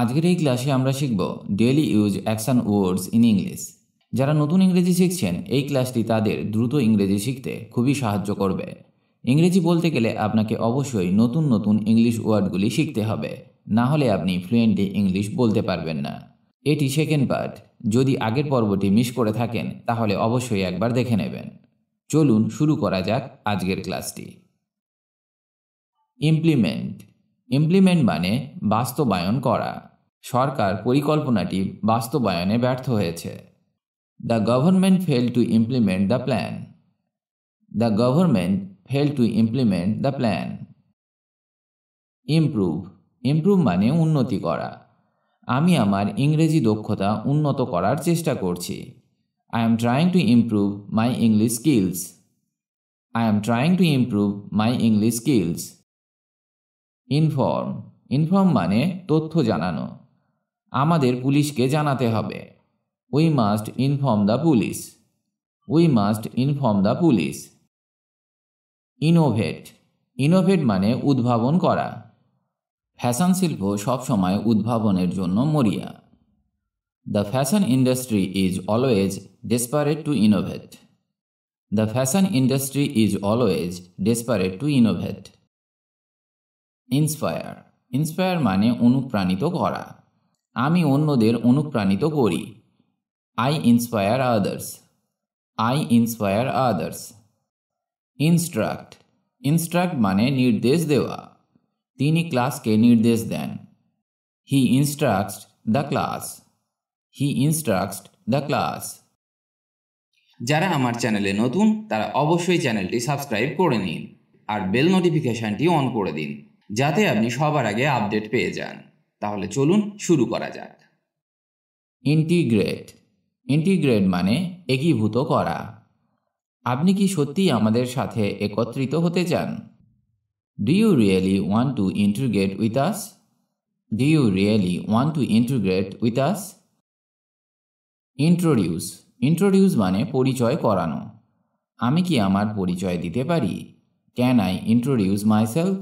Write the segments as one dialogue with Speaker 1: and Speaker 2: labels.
Speaker 1: আজকের এই ক্লাসে আমরা শিখব daily use action words in English যারা নতুন ইংরেজি শিখছেন এই ক্লাসটি তাদের দ্রুত ইংরেজি শিখতে খুবই সাহায্য করবে ইংরেজি বলতে গেলে আপনাকে অবশ্যই নতুন নতুন ইংলিশ ওয়ার্ডগুলি শিখতে হবে না হলে আপনি ফ্লুয়েন্টলি ইংলিশ বলতে পারবেন না এটি সেকেন্ড পার্ট যদি আগের পর্বটি মিস করে থাকেন তাহলে অবশ্যই একবার দেখে নেবেন চলুন শুরু করা যাক আজকের ক্লাসটি ইমপ্লিমেন্ট ইমপ্লিমেন্ট মানে বাস্তবায়ন করা সরকার পরিকল্পনাটি বাস্তবায়নে ব্যর্থ হয়েছে the government fail to implement the plan the government fail to implement the plan improve improve মানে উন্নতি করা আমি আমার ইংরেজি দক্ষতা উন্নত করার চেষ্টা করছি I am trying to improve my English skills I am trying to improve my English skills inform inform মানে তথ্য জানানো আমাদের পুলিশকে জানাতে হবে we must inform the police we must inform the police innovate innovate মানে উদ্ভাবন করা ফ্যাশন শিল্প সবসময় উদ্ভাবনের জন্য মরিয়া the fashion industry is always desperate to innovate the fashion industry is always desperate to innovate inspire inspire মানে অনুপ্রাণিত করা আমি অন্যদের অনুপ্রাণিত করি I inspire others I inspire others instruct instruct মানে নির্দেশ দেওয়া তিনি ক্লাসকে নির্দেশ দেন he instructs the class he instructs the class যারা আমার চ্যানেলে নতুন তারা অবশ্যই চ্যানেলটি সাবস্ক্রাইব করে নিন আর বেল নোটিফিকেশানটি অন করে দিন যাতে আপনি সবার আগে আপডেট পেয়ে যান তাহলে চলুন শুরু করা যাক ইন্টিগ্রেট ইন্টিগ্রেট মানে একীভূত করা আপনি কি সত্যিই আমাদের সাথে একত্রিত হতে চান do you really want to integrate with us do you really want to integrate with us introduce introduce মানে পরিচয় করানো আমি কি আমার পরিচয় দিতে পারি can I introduce myself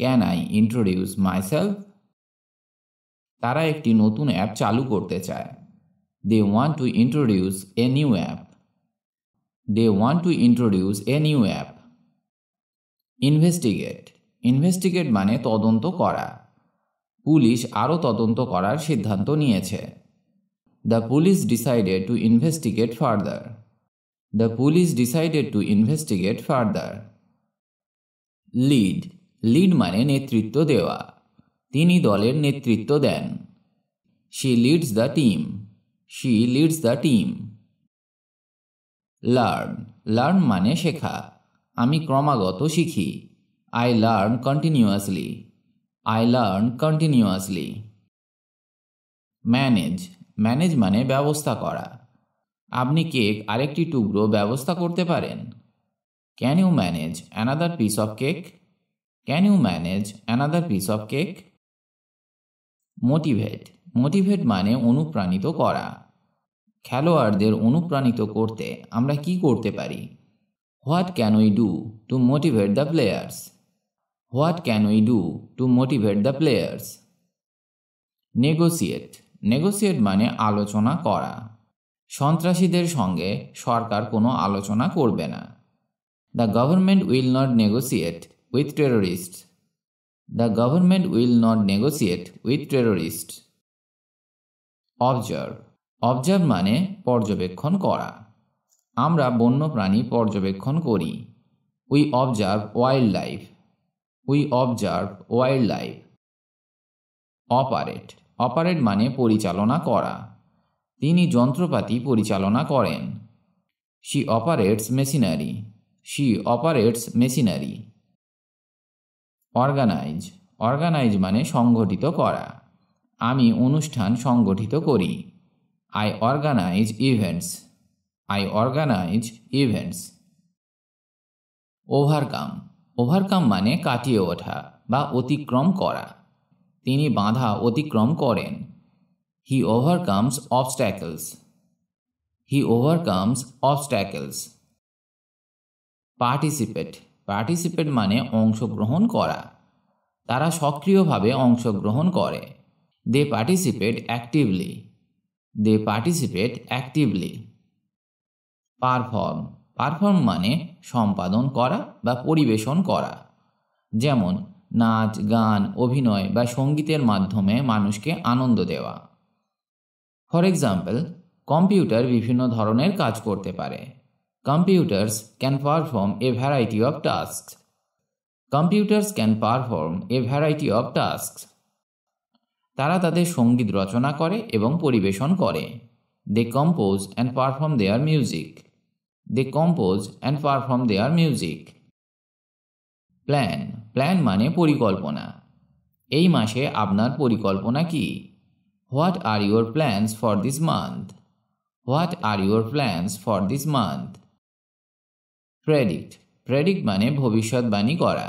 Speaker 1: can I introduce myself তারা একটি নতুন অ্যাপ চালু করতে চায় they want to introduce a new app they want to introduce a new app investigate investigate মানে তদন্ত করা পুলিশ আরও তদন্ত করার সিদ্ধান্ত নিয়েছে the police decided to investigate further the police decided to investigate further lead lead মানে নেতৃত্ব দেওয়া তিনি দলের নেতৃত্ব দেন she leads the team she leads the team learn learn মানে শেখা আমি ক্রমাগত শিখি I learn continuously I learn continuously manage manage মানে ব্যবস্থা করা আপনি কেক আরেকটি টুকরো ব্যবস্থা করতে পারেন can you manage another piece of cake Can you manage another piece of cake? Motivate motivate মানে অনুপ্রাণিত করা খেলোয়াড়দের অনুপ্রাণিত করতে আমরা কি করতে পারি what can we do to motivate the players what can we do to motivate the players negotiate negotiate মানে আলোচনা করা সন্ত্রাসীদের সঙ্গে সরকার কোনো আলোচনা করবে না the government will not negotiate with terrorists. The government will not negotiate with terrorists. Observe observe মানে পর্যবেক্ষণ করা আমরা বন্যপ্রাণী পর্যবেক্ষণ করি we observe wild life we observe wild life operate operate মানে পরিচালনা করা তিনি যন্ত্রপাতি পরিচালনা করেন she operates machinery she operates machinery organise organise মানে সংগঠিত করা আমি অনুষ্ঠান সংগঠিত করি I organise events I organise events overcome overcome মানে কাটিয়ে ওঠা বা অতিক্রম করা তিনি বাধা অতিক্রম করেন he overcomes obstacles he overcomes obstacles participate participate মানে অংশগ্রহণ করা তারা সক্রিয়ভাবে অংশগ্রহণ করে they participate actively they participate actively perform perform মানে সম্পাদন করা বা পরিবেশন করা যেমন নাচ গান অভিনয় বা সঙ্গীতের মাধ্যমে মানুষকে আনন্দ দেওয়া ফর এক্সাম্পল কম্পিউটার বিভিন্ন ধরনের কাজ করতে পারে Computers can perform a variety of tasks. Computers can perform a variety of tasks. তারা তাদের সঙ্গীত রচনা করে এবং পরিবেশন করে they compose and perform their music they compose and perform their music plan plan মানে পরিকল্পনা এই মাসে আপনার পরিকল্পনা কি what are your plans for this month what are your plans for this month predict predict মানে ভবিষ্যৎবাণী করা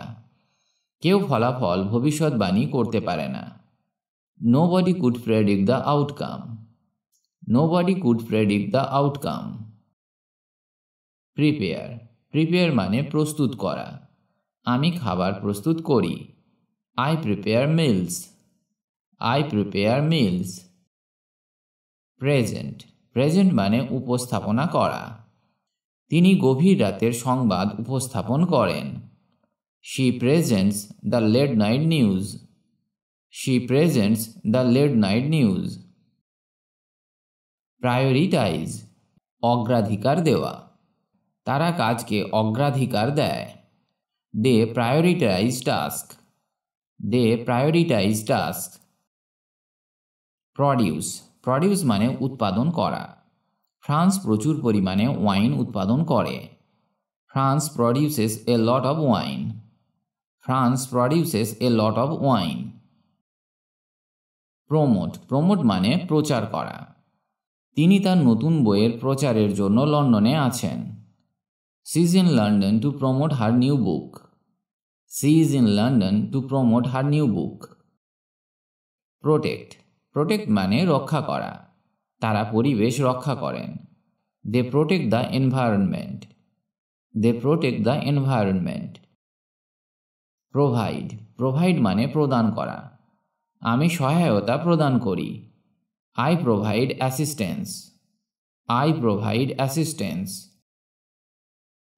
Speaker 1: কেউ ফলাফল ভবিষ্যৎবাণী করতে পারে না nobody could predict the outcome nobody could predict the outcome prepare prepare মানে প্রস্তুত করা আমি খাবার প্রস্তুত করি I prepare meals I prepare meals present present মানে উপস্থাপনা করা তিনি গভীর রাতের সংবাদ উপস্থাপন করেন she presents the late night news she presents the late night news prioritise অগ্রাধিকার দেওয়া তারা কাজকে অগ্রাধিকার দেয় they prioritise task they prioritise task produce produce মানে উৎপাদন করা ফ্রান্স প্রচুর পরিমাণে ওয়াইন উৎপাদন করে France produces a lot of wine France produces a lot of wine promote promote মানে প্রচার করা তিনি তার নতুন বইয়ের প্রচারের জন্য লন্ডনে আছেন she is in London to promote her new book she is in London to promote her new book protect protect মানে রক্ষা করা তারা পরিবেশ রক্ষা করেন they protect the environment they protect the environment provide provide মানে প্রদান করা আমি সহায়তা প্রদান করি I provide assistance I provide assistance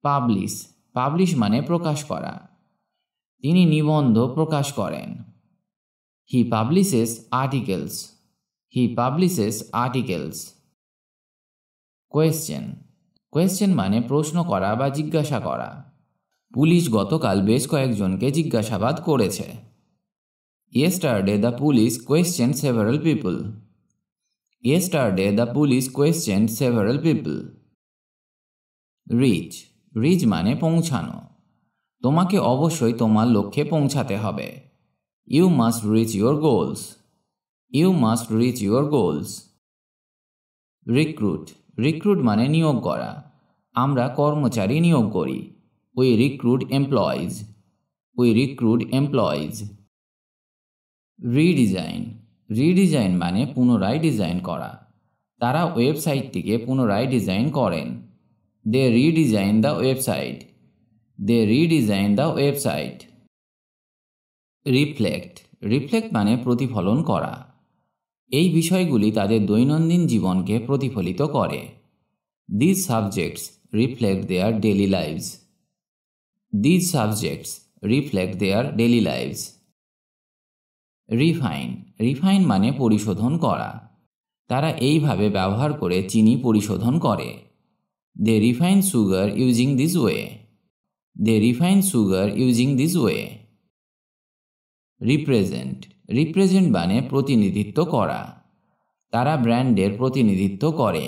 Speaker 1: publish publish মানে প্রকাশ করা তিনি নিবন্ধ প্রকাশ করেন he publishes articles he publishes articles question question মানে প্রশ্ন করা বা জিজ্ঞাসা করা পুলিশ গতকাল বেশ কয়েকজনকে জিজ্ঞাসাবাদ করেছে yesterday the police question several people yesterday the police question several people reach reach মানে পৌঁছানো তোমাকে অবশ্যই তোমার লক্ষ্যে পৌঁছাতে হবে you must reach your goals you must reach your goals recruit recruit মানে নিয়োগ করা আমরা কর্মচারী নিয়োগ করি we recruit employees we recruit employees redesign redesign মানে পুনরায় ডিজাইন করা তারা ওয়েবসাইটটিকে পুনরায় ডিজাইন করেন they redesign the website they redesign the website reflect reflect মানে প্রতিফলন করা এই বিষয়গুলি তাদের দৈনন্দিন জীবনকে প্রতিফলিত করে these subjects reflect their daily lives these subjects reflect their daily lives refine refine মানে পরিশোধন করা তারা এইভাবে ব্যবহার করে চিনি পরিশোধন করে they refine sugar using this way they refine sugar using this way represent represent মানে প্রতিনিধিত্ব করা তারা ব্র্যান্ডের প্রতিনিধিত্ব করে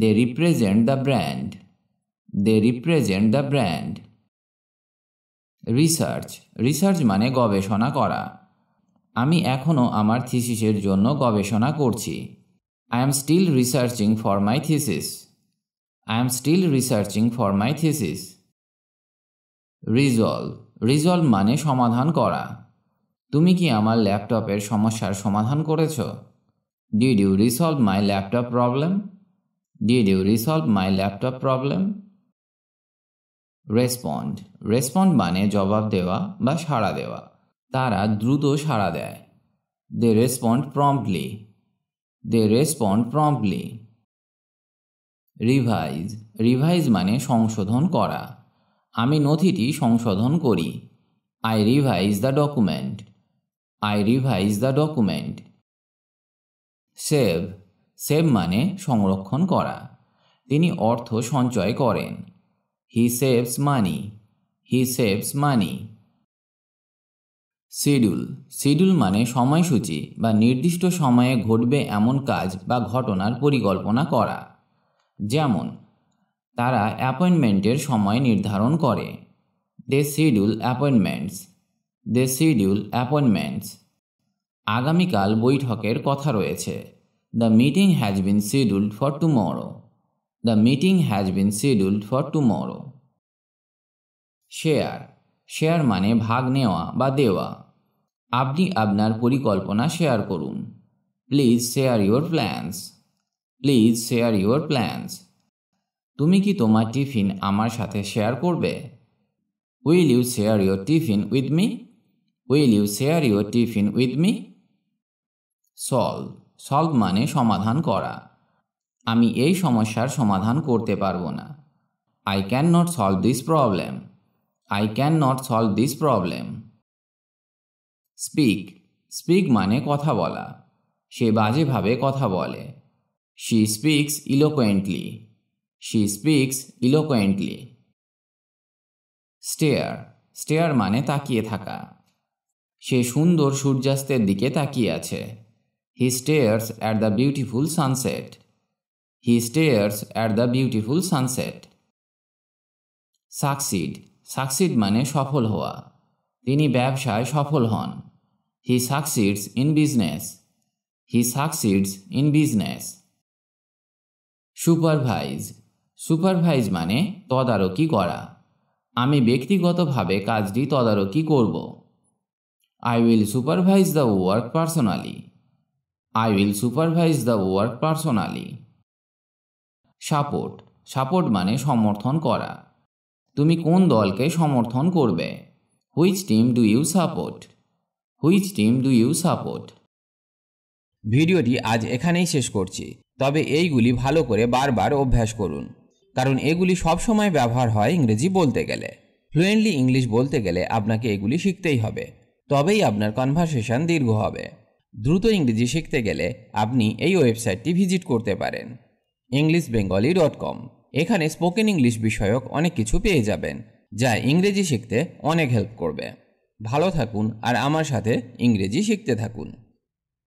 Speaker 1: they represent the brand they represent the brand research research মানে গবেষণা করা আমি এখনও আমার থিসিসের জন্য গবেষণা করছি I am still researching for my thesis I am still researching for my thesis resolve resolve মানে সমাধান করা তুমি কি আমার ল্যাপটপের সমস্যার সমাধান করেছ did you resolve my laptop problem did you resolve my laptop problem respond respond মানে জবাব দেওয়া বা সাড়া দেওয়া তারা দ্রুত সাড়া দেয় they respond promptly they respond promptly revise revise মানে সংশোধন করা আমি নথিটি সংশোধন করি I revise the document I revise the document save save মানে সংরক্ষণ করা তিনি অর্থ সঞ্চয় করেন he saves money he saves money schedule schedule মানে সময়সূচি বা নির্দিষ্ট সময়ে ঘটবে এমন কাজ বা ঘটনার পরিকল্পনা করা যেমন তারা অ্যাপয়েন্টমেন্টের সময় নির্ধারণ করে the schedule appointments the schedule appointments আগামীকাল বৈঠকের কথা রয়েছে the meeting has been scheduled for tomorrow the meeting has been scheduled for tomorrow share share মানে ভাগ নেওয়া বা দেওয়া আপনি আপনার পরিকল্পনা শেয়ার করুন please share your plans please share your plans তুমি কি তোমার টিফিন আমার সাথে শেয়ার করবে will you share your tiffin with me will you share your tiffin with me solve solve মানে সমাধান করা আমি এই সমস্যার সমাধান করতে পারবো না I can not solve this problem I can not solve this problem speak speak মানে কথা বলা সে বাজেভাবে কথা বলে she speaks eloquently she speaks eloquently stare stare মানে তাকিয়ে থাকা সে সুন্দর সূর্যাস্তের দিকে তাকিয়ে আছে he stares at the beautiful sunset he stares at the beautiful sunset succeed succeed মানে সফল হওয়া তিনি ব্যবসায় সফল হন he succeeds in business he succeeds in business supervise supervise মানে তদারকি করা আমি ব্যক্তিগতভাবে কাজটি তদারকি করব I will supervise the work personally I will supervise the work personally support support মানে সমর্থন করা তুমি কোন দলকে সমর্থন করবে which team do you support which team do you support ভিডিওটি আজ এখানেই শেষ করছি তবে এইগুলি ভালো করে বারবার অভ্যাস করুন কারণ এগুলি সবসময় ব্যবহার হয় ইংরেজি বলতে গেলে ফ্লুয়েন্টলি ইংলিশ বলতে গেলে আপনাকে এগুলি শিখতেই হবে তবেই আপনার কনভারসেশন দীর্ঘ হবে দ্রুত ইংরেজি শিখতে গেলে আপনি এই ওয়েবসাইটটি ভিজিট করতে পারেন ইংলিশ বেঙ্গলি ডট কম এখানে স্পোকেন ইংলিশ বিষয়ক অনেক কিছু পেয়ে যাবেন যা ইংরেজি শিখতে অনেক হেল্প করবে ভালো থাকুন আর আমার সাথে ইংরেজি শিখতে থাকুন